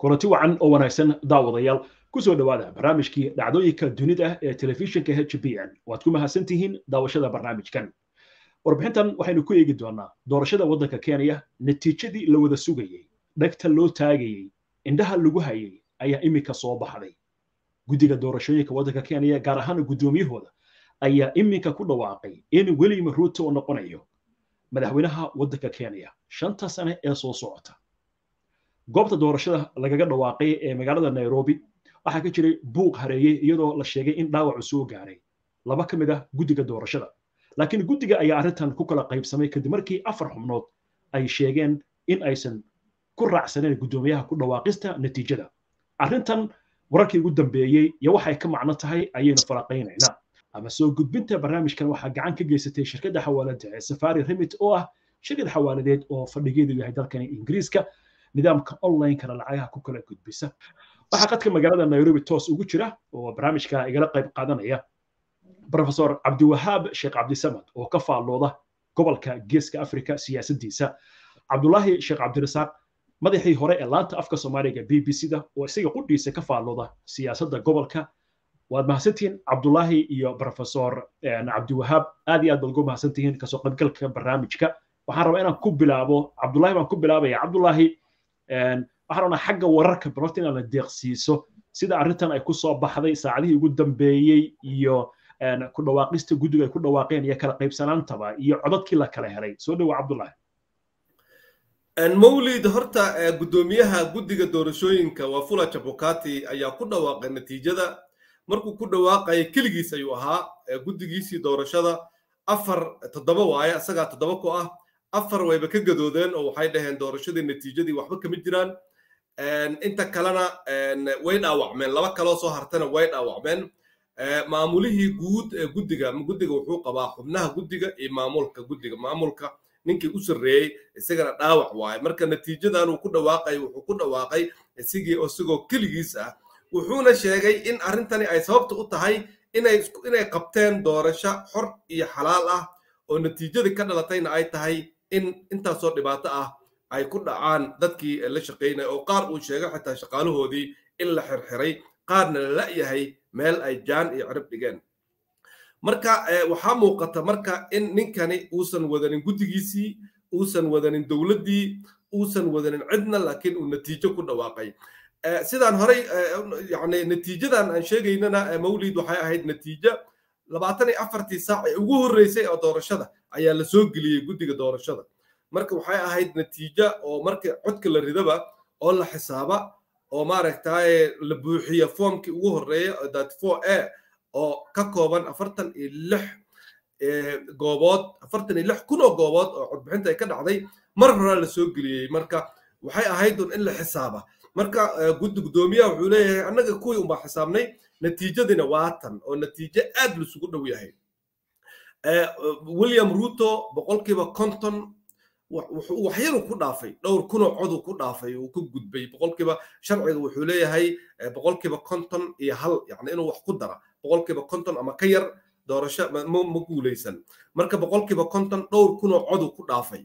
kulanti wacan oo wanaagsan daawadayaal kusoo dhawaada barnaamijkii dhacdooyinka dunida ah ee telefishinka h b n waad ku mahadsantihiin daawashada barnaamijkan warbixintan waxaynu ku eegi doonaa doorashada waddanka kenya natiijadii la wada sugayey dhagta loo taagayey indhaha lagu hayay ayaa iminka soo baxday guddiga doorashooyinka waddanka kenya gaar ahaan guddoomiyahooda ayaa iminka ku dhawaaqay in william ruto noqonayo madaxweynaha waddanka kenya shanta sane ee soo socota goobta doorashada lagaga dhawaaqay ee magaalada nairobi waxaa ka jiray buuq hareeyey iyadoo la sheegay in dhaawacu soo gaaray laba ka mid ah guddiga doorashada laakiin guddiga ayaa arrintan ku kala qaybsamay kadib markii afar xubnood ay sheegeen in aysan ku raacsaneen guddoomiyaha ku dhawaaqista natiijada arrintan wararkii ugu dambeeyey iyo waxay ka macno tahay ayaynu falanqaynaynaa ama soo gudbinta barnaamijkan waxaa gacan ka geysatay shirkadda xawaaladda ee safari remit oo ah shirkad xawaaladeed oo fadhigeedu yahay dalkan ingiriiska nidaamka onlinekana lacagaha ku kala gudbisa waxaa qadka magaalada nairobi toos ugu jira oo barnaamijka igala qayb qaadanaya rofesor cabdiwahaab sheekh cabdisamad oo ka faallooda gobolka geeska afrika siyaasadiisa cabdulaahi sheekh cabdirasaaq madaxii hore ee laanta afka soomaaliga b b c da oo isaga qudhiisa ka faallooda siyaasadda gobolka waad mahadsantihiin cabdulaahi iyo rofesor cabdiwahaab eh, aad iyo aad baad ugu mahadsantihiin kasoo qaybgalka barnaamijka waxaan rabaa inaan ku bilaabo cabdulaahi baan ku bilaabaya cabdulaahi waxaan oonaa xagga wararka bal horta inaad la deeqsiiso sida arrintan ay ku soo baxday saacadihii ugu dambeeyey iyo ku dhawaaqista guddiga ay ku dhawaaqeen iyo kala qaybsanaantaba iyo codadkii la kala helay soo dhowo cabdullahi mawlid horta guddoomiyaha guddiga doorashooyinka waa jabukati ayaa ku dhawaaqay natiijada markuu ku dhawaaqaya keligiis ayuu ahaa guddigiisii doorashada afar toddoba waaye isagaa toddoba ku ah afar wayba ka gadoodeen oo waxay dhaheen doorashadii natiijadii waxba kama jiraan inta kalena way dhaawacmeen laba kaloo soo hartana way dhaawacmeen maamulihii guud ee guddiga guddiga wuxuu qabaa xubnaha guddiga iyo maamulka guddiga maamulka ninkii u sarreeyey isagana dhaawac waaye marka natiijadan uu ku dhawaaqay wuxuu ku dhawaaqay isigii isagoo keligiis ah wuxuuna sheegay in arrintani ay sababta u tahay inay qabteen doorasho xor iyo xalaal ah oo natiijadii ka dhalatayna ay tahay in intaasoo dhibaato ah ay ku dhacaan dadkii la shaqaynaya oo qaar uu sheegay xitaa shaqaalahoodii in la xirxiray qaarna la la'yahay meel ay jaan iyo cirib dhigeen marka eh, waxaa muuqata marka in ninkani uusan wadanin guddigiisii uusan wadanin dowladdii uusan wadanin cidna laakiin uu natiijo ku dhawaaqay eh, sidaan horay eh, yani natiijadan aan sheegaynana mawlid waxay ahayd natiijo labaatan iyo afartii saac ee ugu horreysay oo doorashada ayaa lasoo geliyey guddiga doorashada marka waxay ahayd natiija oo marka codka la ridaba oo la xisaaba oo maaragtaye la buuxiya foomkii ugu horreeya oo a oo ka kooban afartan iyo lix eh, goobood afartan iyo lix kun oo goobood oo codbixinta ay ka dhacday mar horaa la soo geliyey marka waxay ahayd un in la xisaaba marka eh, guddi guddoomiyaha wuxuu leeyahay annaga kuwii unbaa xisaabnay natiijadiina waa tan oo natiijo aad laisugu dhow yahay eh, william ruto boqolkiiba conton waxyaru ku dhaafay dhowr kunoo coduu ku dhaafay uu ku gudbay boqolkiiba sharciga wuxuu leeyahay eh, boqolkiiba conton iyo hal yani inuu wax ku dara boqolkiiba conton ama ka yar doorasho ma guuleysan marka boqolkiiba conton dhowr kunoo coduu ku dhaafay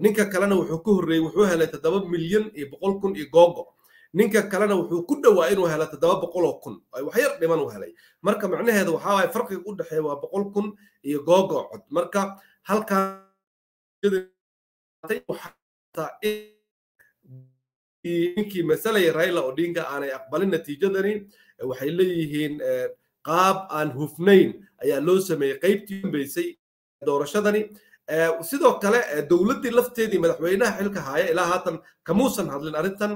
ninka kalena wuxuu ka horreeyey wuxuu helay toddoba milyan iyo boqol kun iyo googo ninka kalena wuxuu ku dhowaa inuu helo toddoba oo kun wax yar dhiman uu helay marka macnaheeda waxaa waaya farqiga u dhexeeya waa boqol kun iyo googo cod marka halkaaninkii masalaya raila odinga aanay aqbalin natiijadani waxay leeyihiin eh, qaab aan hufnayn ayaa loo sameeyey qaybtii dambeysay doorashadani eh, sidoo kale eh, dowladdii lafteedii madaxweynaha xilka haaya ilaa haatan kamuusan hadlin arrintan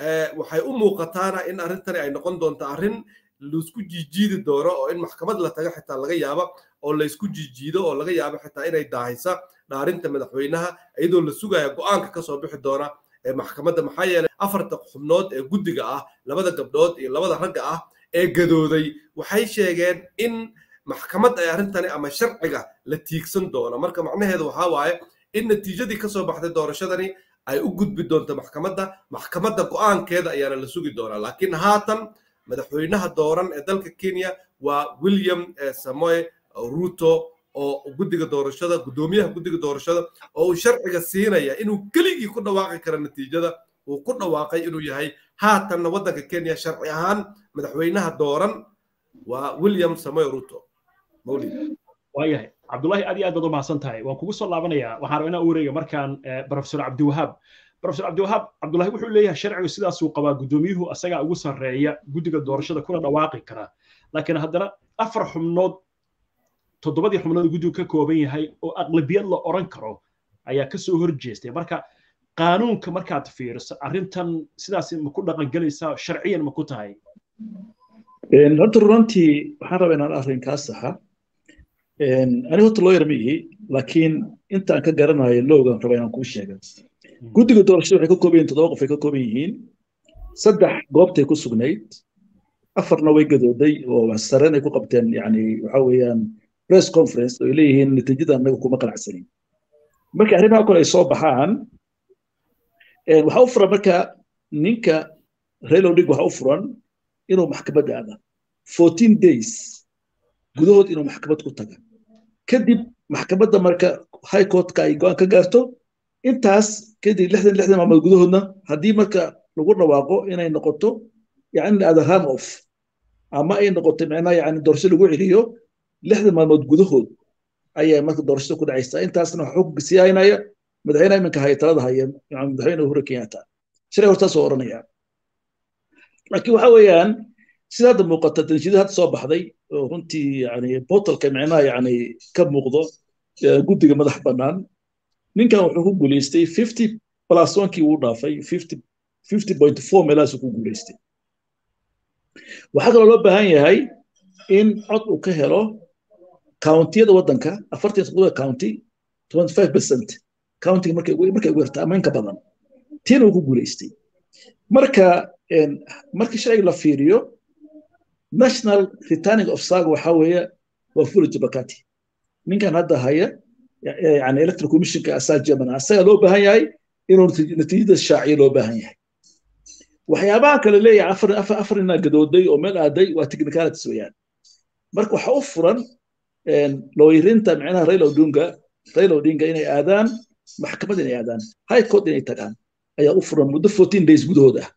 Eh, waxay u muuqataana in arrintani ay noqon doonto arrin laisku jiijiidi doono oo in maxkamad la tago xitaa laga yaabo oo laysku jiijiido oo laga yaabo xitaa inay daahisa dhaarinta madaxweynaha iyadoo la sugaya go-aanka kasoo bixi doona ee maxkamadda maxaa yeelay afarta xubnood ee guddiga ah labada gabdhood iyo labada ragga ah ee gadooday waxay sheegeen in maxkamad ay arrintani ama sharciga la tiigsan doono marka macnaheedu waxaa waaye in natiijadii kasoo baxday doorashadani ay u gudbi doonta maxkamadda maxkamadda aankeeda ayaana la sugi doonaa laakiin haatan madaxweynaha dooran ee dalka kenya waa william eh, samoe ruto oo guddiga doorashada guddoomiyaha guddiga doorashada oo uu sharciga siinaya inuu keligii ku dhawaaqi karo natiijada uu ku dhawaaqay inuu yahay haatanna waddanka kenya sharci ahaan madaxweynaha dooran waa william samoe ruto mawlid waayahay cabdullahi aad iyo aad baad u mahadsan tahay waan kugu soo laabanayaa waxaan rabaa inaan u wareega markaan eh, rofesor cabdiwahaab profesor cabdiwahaab cabdullahi wuxuu leeyahay sharcigu sidaasuu qabaa guddoomiyuhu asagaa ugu sarreeya guddiga doorashada kuna dhawaaqi kara laakiin haddana afar xubnood toddobadii xubnood guddigu ka kooban yahay oo aqlabiyad la oran karo ayaa kasoo soo hor jeestay marka qaanuunka markaad fiiriso arrintan sidaas ma ku dhaqangelaysaa sharciyan ma ku tahay horta runantii waxaan rabaa inaan arrinkaa saxa ani horta looyar ma ihi laakiin intaan ka garanayo lowgan raba inaan kuu sheega hmm. guddiga doorashada waxay ka kooban yihin toddoba qof ay ka kooban yihiin saddex goobtay ku sugnayd afarna way gadooday oo sareenay ku qabteen yani waxa weeyaan press conference oo ay leeyihiin natiijada annaga kuma qanacsanin marka arrimaha kale ay soo baxaan waxaa u furan marka ninka raila waxaa u furan inuu maxkamad aada fourteen days gudahood inuu maxkamad ku taga kadib maxkamadda marka high courtka ay go-aan ka gaarto intaas kadib lixdan lixdan maalmood gudahoodna haddii marka lagu dhawaaqo inay noqoto yani ada run off ama ay noqoto micnaha yani doorasho lagu celiyo lixdan maalmood gudahood ayaa marka doorashada ku dhacaysa intaasna waxaa xukun sii haynaya madaxweyne iminka haya talada haya madaxweyne uhuru kenyatta shalay hortaas oo oranaya laakiin waxa weeyaan sida hadda muuqata natiijada hadda soo baxday runtii yani botalka micnaha yani ka muuqdo guddiga madax bannaan ninkan wuxuu ku guulaystay fifty plus onkii uu dhaafay fifty point four meelahaasuu ku guulaystay waxaa kaloo loo baahan yahay in cod uu ka helo countiyada waddanka afartan soddoba county twenty five percent countiga markay ugu yarta ama inka badan tiina uu ku guulaystay marka markii sharciga la fiiriyo national returning ofsaga waxa weeye waa fuli jabakati ninkan hadda haya yani electoral commissionka asaa german asaga loo baahan yahay inuu natiijada shaaciya loo baahan yahay waxyaabaha kale leeyahay afar gadooday oo meel aaday waa technicalities weeyaan marka waxa u furan lawyeerinta micnaha raila odinga raila odinga inay aadaan maxkamad inay aadaan high court inay tagaan ayaa u furan muddo fourteen days gudahooda ah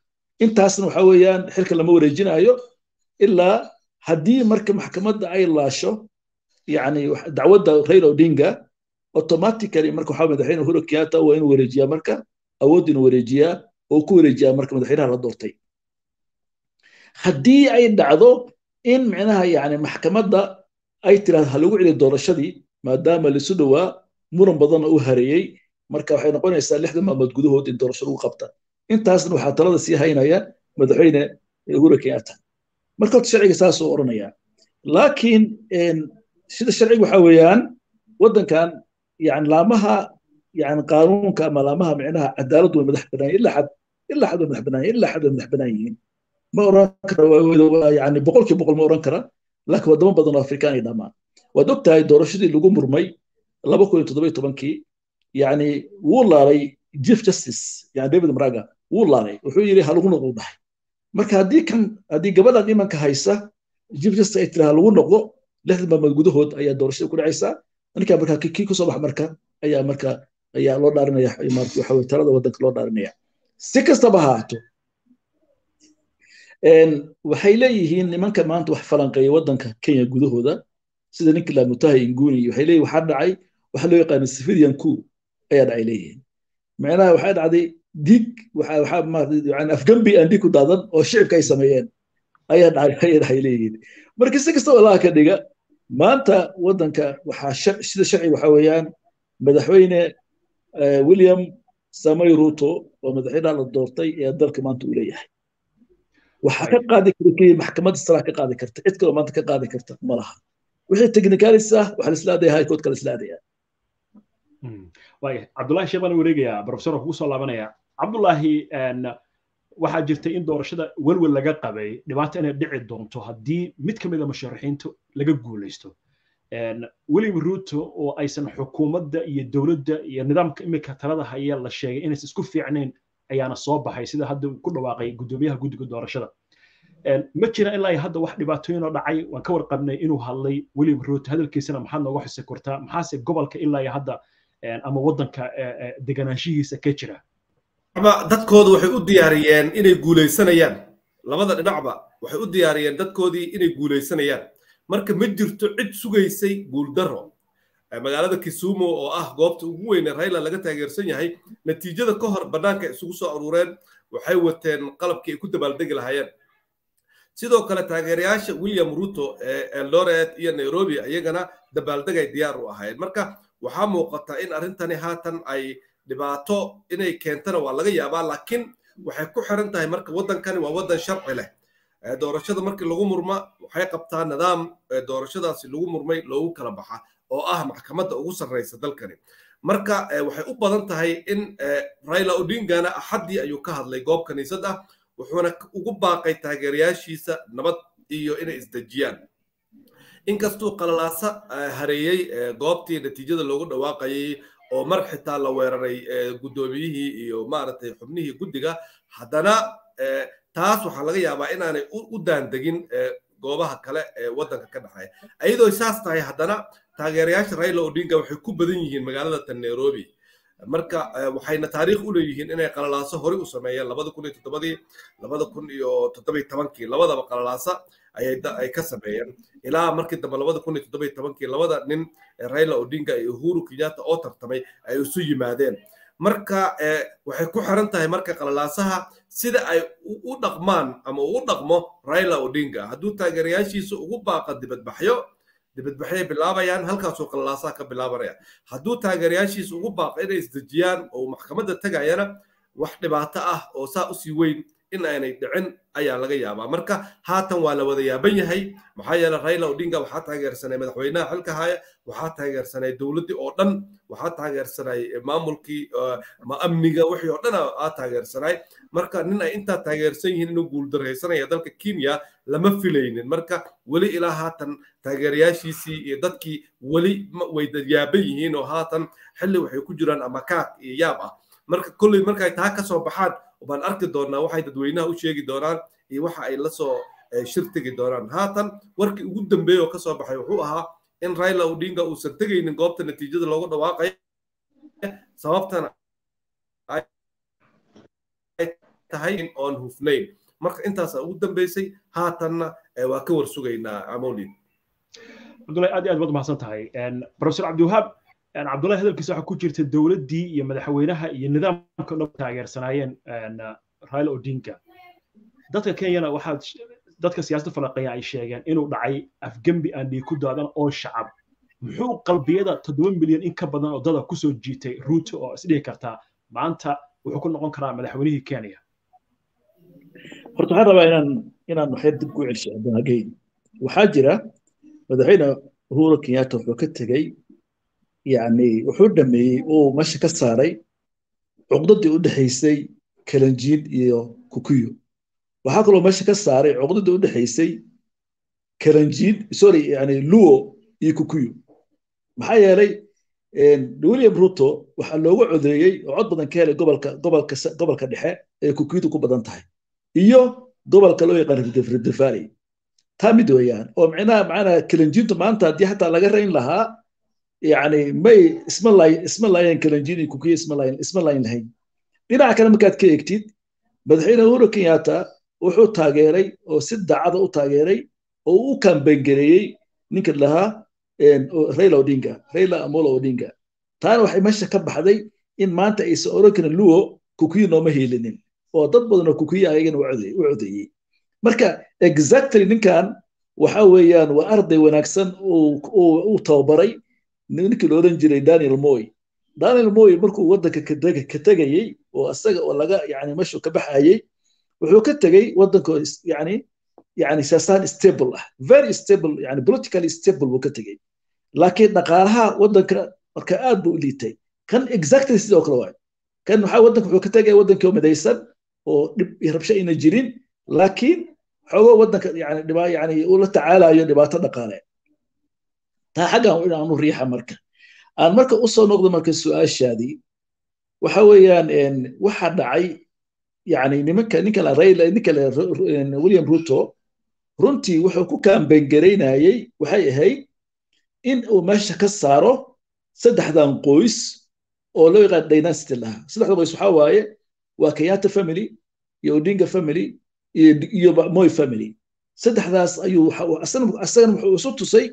intaasna waxa weeyaan xilka lama wareejinayo ilaa haddii marka maxkamadda ay laasho yani dacwadda rail odinga automatically marka waxaa madaxweyne uhuru kenyatta waa inuu wareejiyaa marka awood wareejiyaa oo ku wareejiyaa marka madaxweynaha la doortay haddii ay dhacdo in micnaha yani maxkamadda ay tirahdo ha lagu celi doorashadii maadaama lisu dhowaa muran badanna u hareeyey marka waxay noqonaysaa lixdan maalmood gudahood in doorasho lagu qabta intaasna waxaa talada sii haynaya madaxweyne uhuru kenyatta marka horta sharciga saas odhanayaa laakiin sida sharciga waxa weeyaan waddankan yani laamaha yani qaanuunka ama laamaha micnaha cadaalad way madax banaan ilaa xad ilaa xad way madax banaan ilaa xad way madax banaan yihiin ma oran kara yani boqolkii boqol ma oran kara laakiin wadamo badan oo afrikaan ay dhamaan waad og tahay doorashadii lagu murmay laba kun iyo toddoba tobankii yani wuu laalay chief justice yani david maraga wuu laalay wuxuu yidhi halagu noqu dhahay marka haddii kan haddii gabadan imanka haysa jibjasta ay tiraha lagu noqdo lixdan maalmood gudahood ayaa doorashada ku dhacaysaa marka marka kii ku bax marka ayaa marka ayaa loo dhaarinaya maarta waxa talada waddanka loo dhaarinaya si kastaba ha waxay leeyihiin nimanka maanta wax falanqeeya waddanka kenya gudahooda sida ninkii laamutahay inguni waxay leeyihin waxaa dhacay waxa loo yaqaana sifidian ku ayaa dhacay leeyihiin micnaha waxaa dhacday dig afgambi aan diig ku daadan oo shicibka ay sameeyeen ayaadhaay leeyihiin marka si kastaba allah ka dhiga maanta waddanka sida sharci waxa weeyaan madaxweyne eh, william samay ruto oo madaxweynaha la doortay ee dalka maanta uu leeyahay waxa ka qaadi kara keliya maxkamadda ka qaadi karta cid kaloo maanta ka qaadi karta ma wixii technicalities ah waxa laisla high court kala isla aadaya hmm. waaya cabdullahi sheebaan wareegayaa kugu soo laabanaya cabdullaahi waxaa jirtay in doorashada welwel laga qabay dhibaato inay dhici doonto haddii mid ka mida ah musharaxiinta laga guulaysto wiliam ruto oo aysan xukuumadda iyo dowladda iyo nidaamka imika talada haya la sheegay inaysan isku fiicnayn ayaana soo baxay sida hadda ku dhawaaqay guddoomiyaha guddiga doorashada ma jira ilaa hadda wax dhibaatooyin dhacay waan ka warqabnay inuu hadlay wiliam ruto hadalkiisana maxaad nooga xusi kortaa maxaase gobolka ilaa hadda ama waddanka e, e, deganaanshihiisa ka jira ama dadkoodu waxay u diyaariyeen inay guulaysanayaan labada dhinacba waxay u diyaariyeen dadkoodii inay guulaysanayaan marka ma jirto cid sugaysay guuldarro eh, magaalada kisumo oo ah goobta ugu weyne rayla laga taageersan yahay natiijada ka hor bannaanka isugu soo aruureen waxay wateen qalabkii ay ku dabaaldegi lahaayeen sidoo kale taageerayaasha william ruto ee eh, eldoret eh, iyo nairobi iyagana dabaaldegay diyaar u ahaayeen marka waxaa muuqata in arrintani haatan ay dhibaato inay keentana waa laga yaabaa laakiin waxay ku xiran tahay marka waddankani waa waddan sharci leh doorashada markii lagu murma waxay qabtaa nidaam doorashadaasi lagu murmay loogu kala baxa oo ah maxkamadda ugu sarreysa dalkani marka waxay u badan tahay in rayla odingana axaddii ayuu ka hadlay goob kaniisad ah wuxuuna ugu baaqay taageerayaashiisa nabad iyo inay isdejiyaan inkastuu qalalaasa hareeyey goobtii natiijada loogu dhawaaqayay oo mar xitaa la weeraray eh, guddoomiyihii iyo maaragtay xubnihii guddiga haddana eh, taas waxaa laga yaabaa inaanay u daandegin eh, goobaha kale ee waddanka ka dhexeeya ayadoo saas tahay haddana taageerayaasha raila odinga waxay ku badan yihiin magaalada tan nairobi marka waxayna taariikh u leeyihiin inay qalalaaso horey u sameeyeen labada kun iyo toddobadii labada kun iyo toddobiy tobankii labadaba qalalaasa ay ka sameeyeen ilaa markii dambe labada kun iyo toddoba iyo tobankii labada nin raila odinga iyo uhuru kenyatta oo tartamay ay isu yimaadeen marka eh, waxay ku xiran tahay marka qalalaasaha sida ay u dhaqmaan ama uu dhaqmo raila odinga hadduu taageerayaashiisa ugu baaqa dibadbaxyo dibadbaxyay bilaabayaan halkaasuu qalalaasaha ka bilaabanaya hadduu taageerayaashiisa ugu baaqa inay isdejiyaan oo maxkamadda tegayana wax dhibaato ah oo saa usii weyn in aanay dhicin ayaa laga yaabaa marka haatan waa la wada yaaban yahay maxaa yeele raila odinga waxaa taageersanay madaxweynaha xilka haya waxaa taageersanay dowladdii oo dhan waxaa taageersanay maamulkii eh, amniga wixii oo dhan aa taageersanay marka nin ay intaa taageersan yihiin inuu guuldaraysanaya dalka kenya lama filaynin marka weli ilaa haatan taageerayaashiisii iyo dadkii weli way yaaban yihiin oo haatan xilli waxay ku jiraan ama kaak iyo yaab ah marka kolley markay taa ka soo baxaan baan arki doonaa waxay dadweynaha u sheegi doonaan iyo waxa ay lasoo eh, shir tegi doonaan haatan warkii ugu dambeeya oo kasoo baxay wuxuu ahaa in raila odinga uusan tegaynin goobta natiijada loogu dhawaaqay sababtana ay tahay in oon hufnayn marka intaasa ugu dambeysay haatanna eh, waa ka warsugaynaa amolid cabdullahi aad iyo aad baad u tahay professor cabdiwahaab cabdullahi hadalkiisa waxaa ku jirta dowladdii iyo madaxweynaha iyo nidaamka dhob taageersanaayeen raila odinka dadka kenyana waxaa dadka siyaasadda falaqiya ay sheegeen inuu dhacay afgembi aan dhiig ku daadan oo shacab muxuu qalbiyada toddoba milyan in ka badan oo dada kusoo jiitay ruuto oo isdhihi kartaa maanta wuxuu ku noqon karaa madaxweynihii kenya horta waxaan rabaa inaan inaan waxyar dib ku celsho abdulhagey waxaa jira madaxweyne uhuru kenyatta wuxuu ka tegey yani wuxuu dhameeyey uu meesha ka saaray cuqdadii u dhexaysay kalanjiin iyo kukuyo waxaa kaloo meesha ka saaray cuqdadii u dhexaysay kalanjiin sorry yani luo iyo kukuyo maxaa yeelay william ruto waxaa loogu codeeyey oo cod badan ka helay gobolka dhexe ee kukuydu ku badan tahay iyo gobolka loo yaqaan rirdifali taa mid weeyaan oo micnaha macnaa kalanjiintu maanta haddii xataa laga rayn lahaa yani may isma laayn isma laayeen kalanjini kukiya isma laayn isma laayn lahayn dhinaca kale markaad ka egtid madaxweyne uhuru kenyatta wuxuu taageeray oo si dacada ah u taageeray oo u kambangareeyey ninka lahaa raila odinga raila amolo odinga taana waxay meesha ka baxday in maanta aysan oran karin luo kukiya nooma hiilinin oo dad badan kukiya ah u codeeyey marka exactly ninkan waxa weeyaan waa arday wanaagsan uu tababaray ninkii loodan jiray daniel moy daniel moy markuu wadanka ka tegayey oo asaga oo laga yani meshu ka baxayey wuxuu ka tegey wadanko yani yani siyaasaan stable ah very stable yani politically stable buu ka tegey laakiin dhaqaalaha wadanka marka aad buu liitay kan exactly sidoo kale waayo kan waxaa wadanka wuxuu ka tegay wadankii oo midaysan oo dhib rabsho ayna jirin laakiin xoogo wadanka yani yani uu la tacaalayo dhibaato dhaqaale taa xaggan inaanu riixa marka aan marka u soo noqdo marka su'aashaadii waxa weeyaan waxa dhacay yani nimanka ninka la rayla ninka la william ruto runtii wuxuu ku kaambengaraynayey waxay ahayd in uu meesha ka saaro saddexdan qoys oo loo yaqaan dynasty lahaa saddexdan qoys waxaa waaye waa kayata family iyo odinga family iyo moy family saddexdaas ayuu asagana wuxuu isu tusay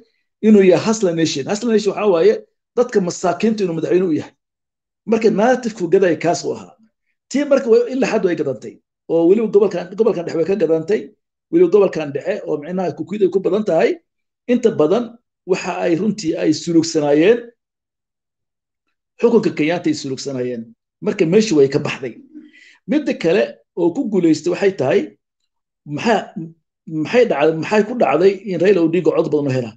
inuu yahay hasla nation hasla nation waxa waaye dadka masaakiinta inuu madaxweyne u yahay marka naatifku gaday kaas u ahaa tii marka ilaa xad way gadantay oo weliba gobolkan gobolkan dhexe way ka gadantay weliba gobolkan dhexe oo micnaha kukuid ay ku badan tahay inta badan waxa ay runtii ay sulugsanaayeen xukunka kenyaanta ay sulugsanaayeen marka meeshu way ka baxday midda kale oo ku guulaystay waxay tahay maxay dhacday maxay ku dhacday in raila odinga cod badan u helaa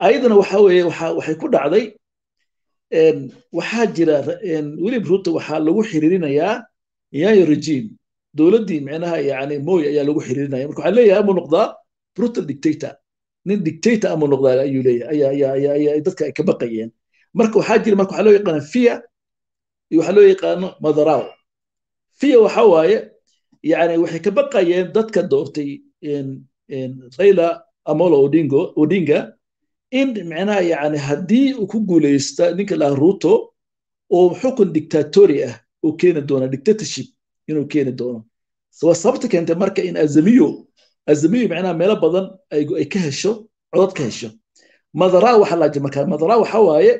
ayadana waxa weye waxay ku dhacday waxaa jira weli runta waxaa lagu xiriirinayaa yayo regime dowladdii micnaha yani moy ayaa lagu xiriirinaya marka waxaa leeyahay amuu noqdaa brutal dictator nin dictator amuu noqdaa ayuu leeyahay dadka ay ka baqayeen marka waxaa jira marka waxaa loo yaqaana fiya iyo waxaa loo yaqaano madaraaw fiya waxa waaye yani waxay ka baqayeen dadka doortay raila amolo odingo odinga in micnaha yani haddii uu ku guuleysta ninka laha ruto oo xukun dictatory ah uu keeni doono dictatorship inuu keeni doono waa sababta keentay marka in azamiyo azamiyo micnaha meelo badan ay ka hesho codod ka hesho madara waxa laaje markaa madara waxa waaye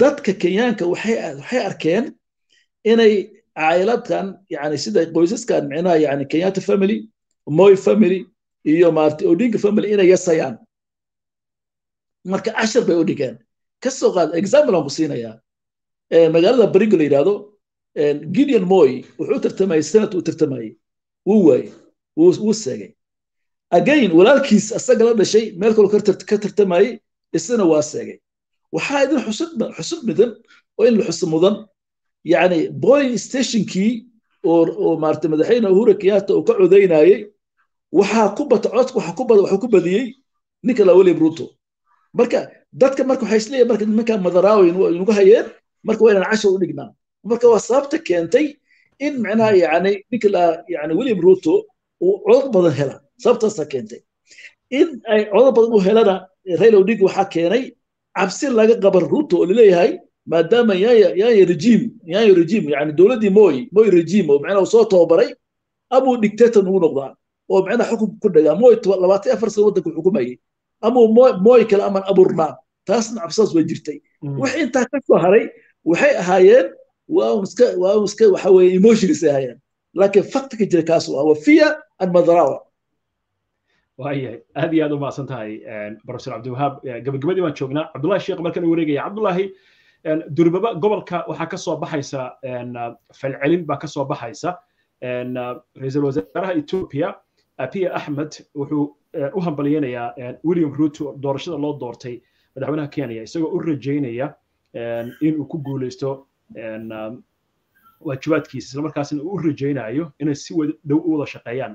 dadka kenyaanka waxay arkeen inay cailadkan yani sida qoysaskan micnaha yani kenyatta family moy family iyo maarta odinga family inay yasayaan marka cashar bay u dhigeen kasoo qaad example aan ku siinayaa magaalada barigo la yidhahdo gideon moy wuxuu tartamayay senat uu tartamayey wuu waayey wuu seegay again walaalkiis asaga la dhashay meel kalo ka tartamayey isna waa seegay waxaa idin xusud midan oo in la xusub mudan yacni boling stationkii oo maarata madaxweyne uhura kenyatta uu ka codaynayey waxaa ku bata codka waxaa ku badiyey ninka laweliya ruto marka dadka marka waxay isleeya marka nimankan madharaawi inagu hayeen marka waa inaan cashar u dhignaa marka waa sababta keentay in micnaha yani ninka la yani william ruto uu codad badan hela sababtaasa keentay in ay codad badan u helana raila odinga waxaa keenay cabsi laga qaban ruto oo laleeyahay maadaama yaaya rejiim yaaya rejiim yani dowladdii moy moy rejiim oo micnaha soo tababaray abuu dictator ugu noqdaa oo micnaha xukum ku dhagaa moy labaatan afar sano waddanka xukumayay ama mooy kale amaan aburnaa taasna cabsaas waa jirtay mm. wix intaa ka soo haray waxay ahaayeen waa iska waxa weye emotionis ay ahaayeen laakiin faktika jira kaasu ah waa fiya an madarawa waayahay aad iyo aad umaadsan tahay professor cabdiwahaab gabagabadii baan joognaa cabdullahi sheekh markan u wareegaya cabdullahi durbaba gobolka waxaa kasoo soo baxaysa falcelin baa ka soo baxaysa ra-iisul wasaaraha ethiopia abiye axmed wuxuu eh, u hambalyeynayaa eh, william ruto doorashada loo doortay madaxweynaha kenya isagoo u rajaynaya eh, inuu ku guuleysto waajibaadkiisa islamarkaasna uu u rajaynayo inay si dhow u wada shaqeeyaan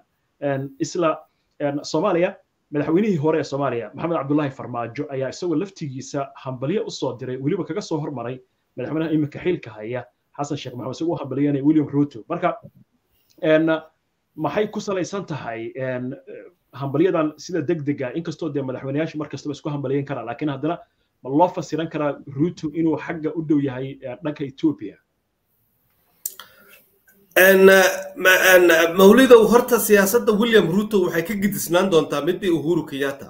isla soomaaliya madaxweynihii hore ee soomaaliya maxamed cabdullaahi farmaajo ayaa isagoo laftigiisa hambalyo usoo diray weliba kaga soo hormaray madaxweynaha iminka xilka haya xasan sheekh maxamed isagoo u hambalyeynaya william ruto marka maxay ku salaysan tahay ehm, hambalyadan sida deg dega inkastoo dee madaxweyneyaashu mar kastaba isku hambalyayn karaa laakiin haddana ma loo fasiran karaa ruto inuu xagga u dhow yahay eh, dhanka ethiopia mawlidow horta siyaasadda william ruto waxay ka gidisnaan doontaa midii uhuru kenyatta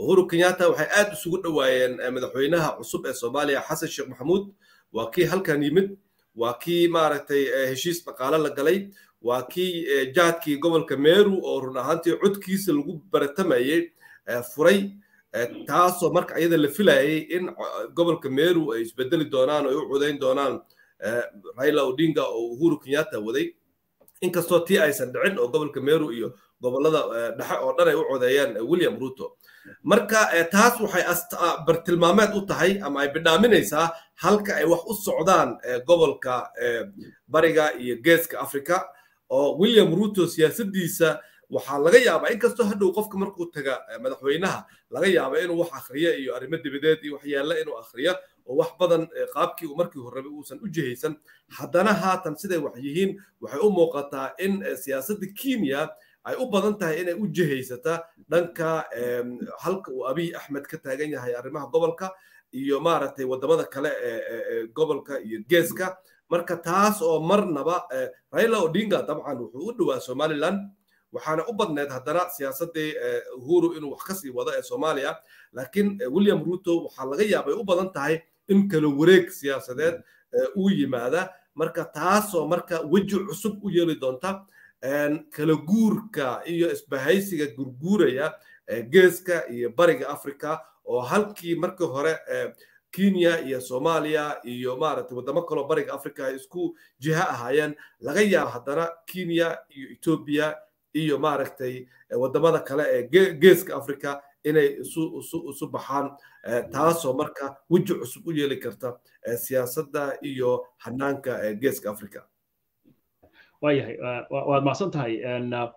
uhuru kenyatta waxay aad isugu dhowaayeen eh, madaxweynaha cusub ee soomaaliya xasan sheekh maxamuud waa kii halkan yimid waa kii maaragtay eh, heshiis dhaqaale la galay waa kii eh, jaadkii gobolka meru oo run ahaantii codkiisa lagu baratamayay eh, furay eh, taasoo marka iyada la filayay in gobolka meru ay isbedeli doonaan oo ay u cudayn doonaan raila odinga oo uhuru kenyatta waday inkastoo tii aysan dhicin oo gobolka meru iyo gobolada dhexe oo dhan ay u codeeyaan william ruto marka taas waxay ah, bartilmaameed u tahay ama ay bidhaaminaysaa halka ay wax u socdaan gobolka bariga iyo geeska africa oo william ruto siyaasaddiisa waxaa laga yaabaa inkastoo hadhow qofka markuu taga eh, madaxweynaha laga yaaba inuu wax akhriya iyo arrimo dibadeed iyo waxyaalla inuu akhriya oo wax badan eh, qaabkii uu markii horeba uusan u jihaysan haddana haatan siday wax yihiin waxay u muuqataa in eh, siyaasadda kenya ay u badan tahay inay u jihaysata dhanka halka uu abiy axmed ka taagan yahay arrimaha gobolka iyo maaragtay waddamada kale ee gobolka iyo geeska marka taas oo marnaba eh, raila odinga dabcan wuxuu u dhowaa somaliland waxaana u badneed haddana siyaasaddii eh, uhuru inuu wax kasii wado ee soomaaliya laakiin eh, william ruto waxaa laga yaabay u badan tahay in kala wareeg siyaasadeed uu yimaada marka taasoo marka weji cusub u yeeli doonta kala guurka iyo isbahaysiga gurguuraya geeska iyo bariga africa oo halkii markii hore kenya iyo soomaaliya iyo maaragtay waddamo kaloo bariga africa ay isku jiha ahaayeen laga yaabo haddana kenya iyo etoobiya iyo maaragtay eh, waddamada kale ee geeska africa inay isu baxaan eh, taasoo marka weji cusub u yeeli karta eh, siyaasadda iyo hanaanka geeska africa waayahay waad macsan tahay ah,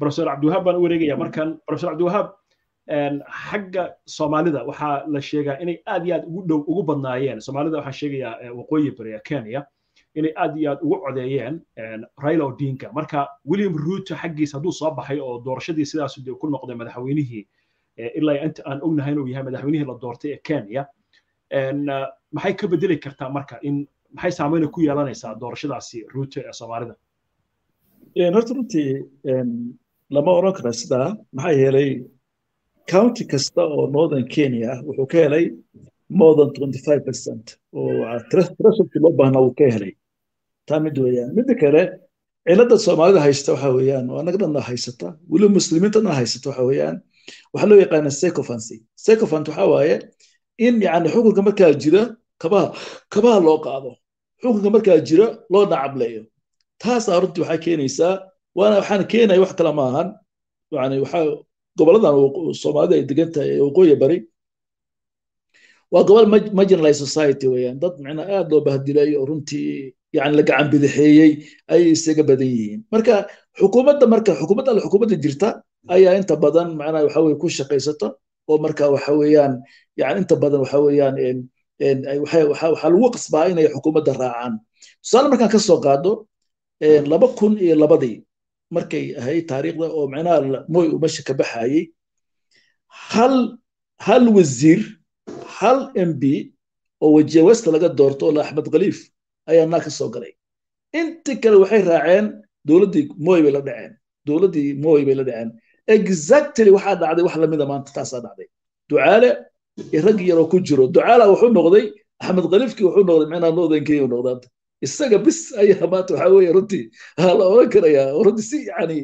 profesor cabdiwahaab baan u wareegaya mm-hmm. markan profesor cabdiwahaab xagga soomaalida waxaa la sheegaa inay aad iyo aad ugu dhow ugu badnaayeen soomaalida waxaa sheegayaa eh, waqooyi bari ee kenya inay aad iyo aad ugu codeeyeen raila odinka marka william ruto xaggiisa hadduu soo baxay oo doorashadii sidaas ku noqday madaxweynihii eh, ilaa inta aan ognahay inuu yahay madaxweynihii la doortay ee kenya maxay ka bedeli kartaa marka in maxay saameyna ku yeelanaysaa doorashadaasi ruto ee soomaalida horta runtii lama oran kara sidaa maxaa yeelay county kasta oo northern kenya ah wuxuu ka helay more than twenty five percent oo thresholdki loo baahna wuu ka helay taa mid weeyaan midda kale cilada soomaalida haysata waxa weeyaan oo annaga haysata weliba muslimiinta haysata waxa weeyaan waxaa loo yaqaana secofancy secofant waxa waaye in yani xukunka markaa jira kabaha kabaha loo qaado xukunka markaa jira loo nacableeyo taasna runtii waxaa keenaysaa waana waxaan keenaya wax kale ma ahan yani waxaa goboladan soomaalida ay degan ee waqooyi bari waa gobol marginalized society weeyaan dad micnaa aad loo bahdilayo oo runtii yani la gacan bidixeeyey ayay isaga badan yihiin marka xukuumadda marka xukuumadda alle xukuumadda jirta ayaa inta badan macnaa waxa ku shaqaysata oo marka waxa weeyaan yani inta badan waxa weeyaan waxaa lagu qasbaa inay xukuumadda raacaan tusaale markaan ka soo qaado laba kun iyo labadii markay ahayd taariikhda oo micnaha moy uu mesha ka baxayey hal hal wasiir hal m b oo wajiya westa laga doorto oo la axmed khaliif ayaa naar ka soo galay inti kale waxay raaceen dowladdii moy bay la dhaceen dowladdii moy bay la dhaceen exactly waxaa dhacday wax lamida maanta taasaa dhacday ducaale rag yaroo ku jiro ducaala wuxuu noqday axmed khaliifkii wuxuu noqday micnaha northern kenya noqdaanta isaga bis ayaa maanta waxa weye runtii la oran karayaa runtii si yani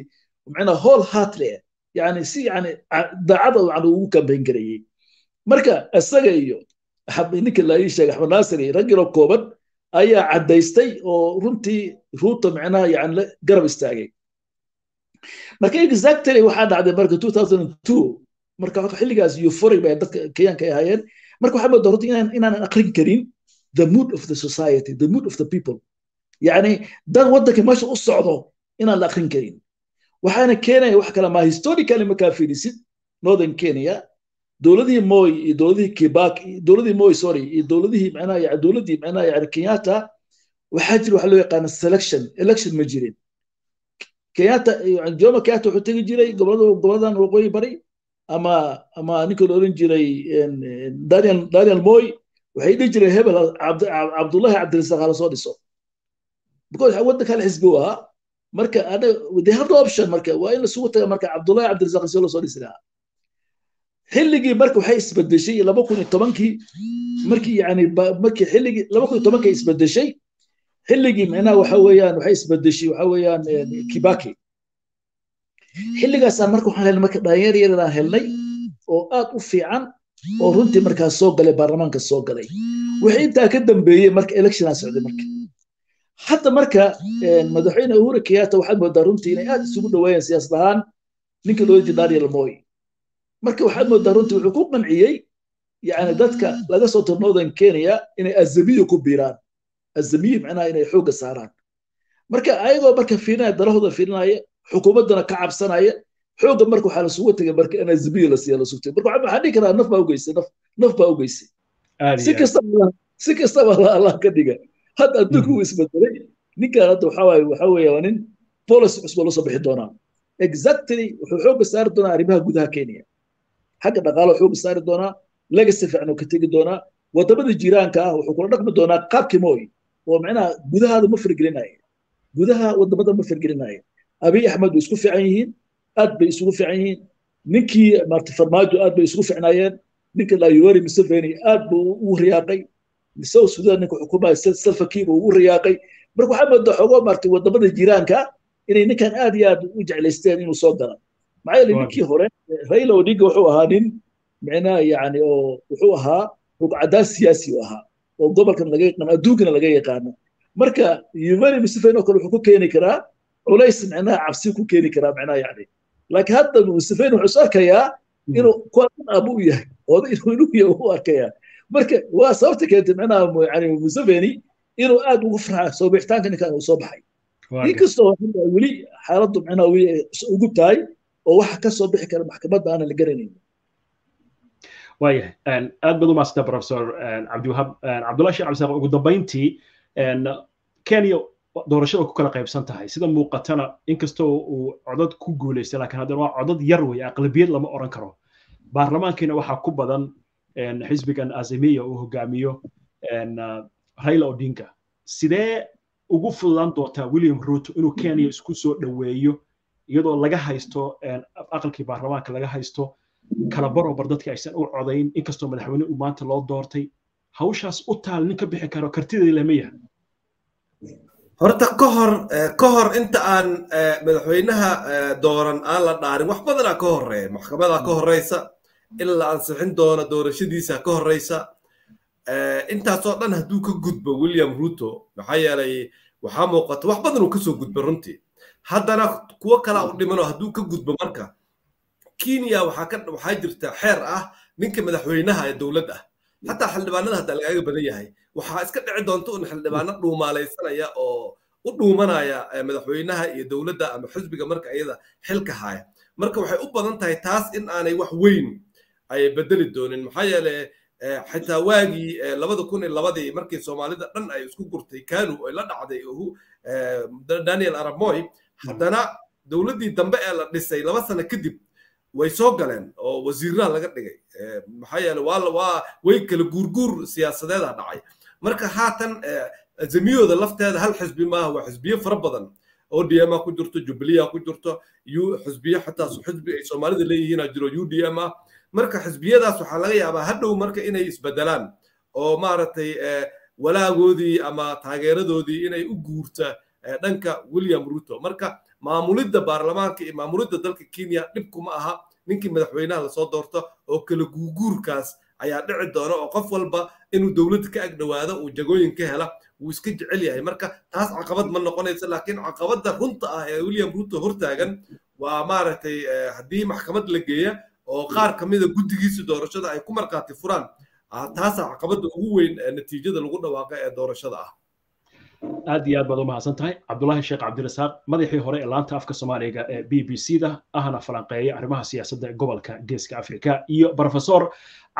macnaa hool haatle yani si yani daacada macna ugu kambayn garayey marka isaga iyo ninka laii sheegay axmed naasir iyo rag kooban ayaa caddaystay oo runtii ruuta macnaha yani garab istaagay marka exactly waxaa dhacday marka two thousand two marka xilligaas euphoric bay dadka kenyanka ahaayeen marka waxaa moodaa runtii inaanan aqrin karin the mood of the society the mood of the people yani dad waddanka meesha u socdo inaan la akrin karin waxaana keenaya wax kale maa historically markaa fiirisid northern kenya dowladihii moy iyo dowladihii kibak dowladihii moy sorry iyo dowladihii macnaha yani dowladii macnaha yani kenyatta waxaa jira waxa loo yaqaana selection election ma jirin kenyatta jomo kenyatta wuxuu tegi jiray gobolada goboladan waqooyi bari ama ama ninka la oran jiray daniel waxay dhihi jireen hebel cabdullahi cabdirisaaq hala soo dhiso because waddankala xisbi waa marka they have no option marka waa in lasugu taga marka cabdullahi cabdirisaaq si lasoo dhisi lahaa xilligii marka waxay isbedeshay laba kun iyo tobankii markii yani markii xilligii laba kun iyo tobankii isbedeshay xilligii micnaha waxa weeyaan waxay isbedeshay waxa weeyaan eh, kibaki xilligaasaa marka waxaan helnay marka dhalinyar yar aan helnay oo aad u fiican oo runtii markaa soo galay baarlamaanka soo galay wixii intaa ka dambeeyey marka electiona socday marka hadda marka madaxweyne uhuru kenyatta waxaad moodaa runtii inay aad isugu dhawaayeen siyaasad ahaan ninka loo daniel moy marka waxaad moodaa runtii wuxuu ku qanciyey yani dadka laga soo tir northern kenya inay azamiyo ku biiraan azamiyo macnaha inay xoogga saaraan marka ayagoo marka fiirinaya darahooda fiirinaya xukuumaddana ka cabsanaya xooga marka waxaa lasugu tegay marka in azbiya la siiya la sugtay marka waxaa dhihi karaa naf baa ugeysay naf naf baa ugeysay si kastaba si kastaba allah allah ka dhiga hadda adduunku mm-hmm. uu isbedelay ninkaan hadda waxaa waaye waxaa weeye waa nin policy cusba loo soo bixi doonaa exactly wuxuu xooga saari doonaa arrimaha gudaha kenya xagga dhaqaalo xooga saari doonaa legacy fiican ka tegi doonaa wadamada jiraanka ah wuxuu kula dhaqmi doonaa qaabkii mooy oo macnaha gudahaada ma firgelinaya gudaha wadamada ma firgelinaya abiy axmed way isku fiican yihiin aad bay isugu fiican yihiin ninkii maarta farmaajo aad bay isugu ficnaayeen ninka layuweri museveni aad buu ugu riyaaqay mise suudada ninka xukuumaya salfakii buu ugu riyaaqay marka waxaa moodaa xoogo maarta wadamada jiraanka inay ninkan aad iyo aad u jeclaysteen inuu soo gala maxaa yeele ninkii hore eh, raila odinga wuxuu ahaa nin micnaha yani oo wuxuu ahaa rugcadaas siyaasi u ahaa oo gobolkan laga yaqaano adduunkana laga yaqaano marka yuveri museveni oo kale wuxuu ku keeni karaa culays micnaha cabsi ku keeni karaa micnaha yani laakiin hadda musafeyn wuxuu is arkayaa inuu hmm. kuwaasan aabbo u yahay oda inuu inuu yahay u arkayaa marka waa sababta keentay micnaha yani musafeni inuu aad ugu farxa soo bixitaanka ninkan uu soo baxay inkastoo weli xaaladdu micnaha weli ugub tahay oo waxa ka soo bixi kara maxkamadda aanan la garanayn waayahay aad baad u maasanta professor cabdullahi sheekh cabdisaaq ugu dambayntii kenya doorashada ku kala qaybsan tahay sida muuqatana inkastoo uu codad ku guuleystay laakiin haddana waa codad yar weeye aqlabiyad lama odhan karo baarlamaankiina waxaa ku badan xisbigan azimiya uu hogaamiyo raila odinga sidee ugu fududaan doontaa william ruto inuu kenya isku soo dhaweeyo iyadoo laga haysto aqalkii baarlamaanka laga haysto kala barobar dadka aysan u codayn inkastoo madaxweyne uu maanta loo doortay hawshaas u taal nin ka bixi karo kartidii lama yahay horta ka hor eh, ka hor inta aan eh, madaxweynaha eh, dooran aan la dhaarin wax badanaa ka horeeya maxkamadaa ka horeysa ilaa ansixin doona doorashadiisa ka horeysa intaasoo dhan hadduu ka gudbo william ruto maxaa yeelay waxaa muuqata wax badan uu kasoo gudbo runtii haddana kuwo kalaa u dhimanoo hadduu ka gudbo marka kenya waxaa jirta xeer ah ninka madaxweynaha ee dowlad xataa xildhibaanada hata lagaaga badan yahay waxaa iska dhici doonta un xildhibaano dhuumaalaysanaya oo u dhuumanaya eh, madaxweynaha iyo dowladda ama xisbiga marka iyada xilka haya marka waxay u badan tahay taas in aanay wax weyn ay bedeli doonin maxaa yeele eh, xitaa waagii eh, labada kun iyo labadii markii soomaalida dhan ay isku gurtay kanu ay la dhacday daniel aramoy haddana dowladdii dambe ee la dhisay laba sano kadib way soo galeen oo wasiiraha laga dhigay maxaa yeele waa way kala guurguur siyaasadeeda dhacay marka haatan eh, zemiyooda lafteeda hal xisbi maaha waa xisbiyo fara badan odm ku jirto jubilia ku jirto xisbiyo xataa xisbi ay soomaalida leeyihiin jiro udm ah marka xisbiyadaas waxaa laga yaabaa hadhow marka inay isbedelaan oo maaragtay eh, walaagoodii ama taageeradoodii inay u guurta eh, dhanka william ruto marka maamulidda baarlamaanka iyo maamulidda dalka kenya dhibkuma aha ninkii madaxweynaha lasoo doorto oo kala guurguurkaas ayaa dhici doona oo qof walba inuu dowladda ka agdhowaado uu jagooyin ka hela wuu iska jecel yahay marka taas caqabad ma noqonaysa laakiin caqabadda runta ah ee william ruto hortaagan waa maaragtay eh, haddii maxkamad la geeya oo qaar ka mida guddigiisa doorashada ay ku markaati furaan ah, taasaa caqabada ugu weyn ee eh, natiijada lagu dhawaaqa ee doorashada ah aad iyo aad baad u mahadsan tahay cabdulahi sheekh cabdirasaaq madaxii hore ee laanta afka soomaaliga ee b b c da ahna falanqeeya arrimaha siyaasadda gobolka geeska africa iyo profesor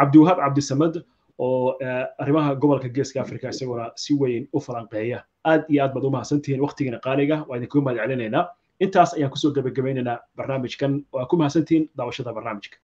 cabdiwahaab cabdisamed oo eh, arrimaha gobolka geeska africa isaguna si weyn u falanqeeya aad iyo aad baad u mahadsantihiin waqtigiina qaaliga waa idinkugu mahad celinaynaa intaas ayaan kusoo gebagabaynaynaa barnaamijkan waa ku mahadsantihiin daawashada barnaamijka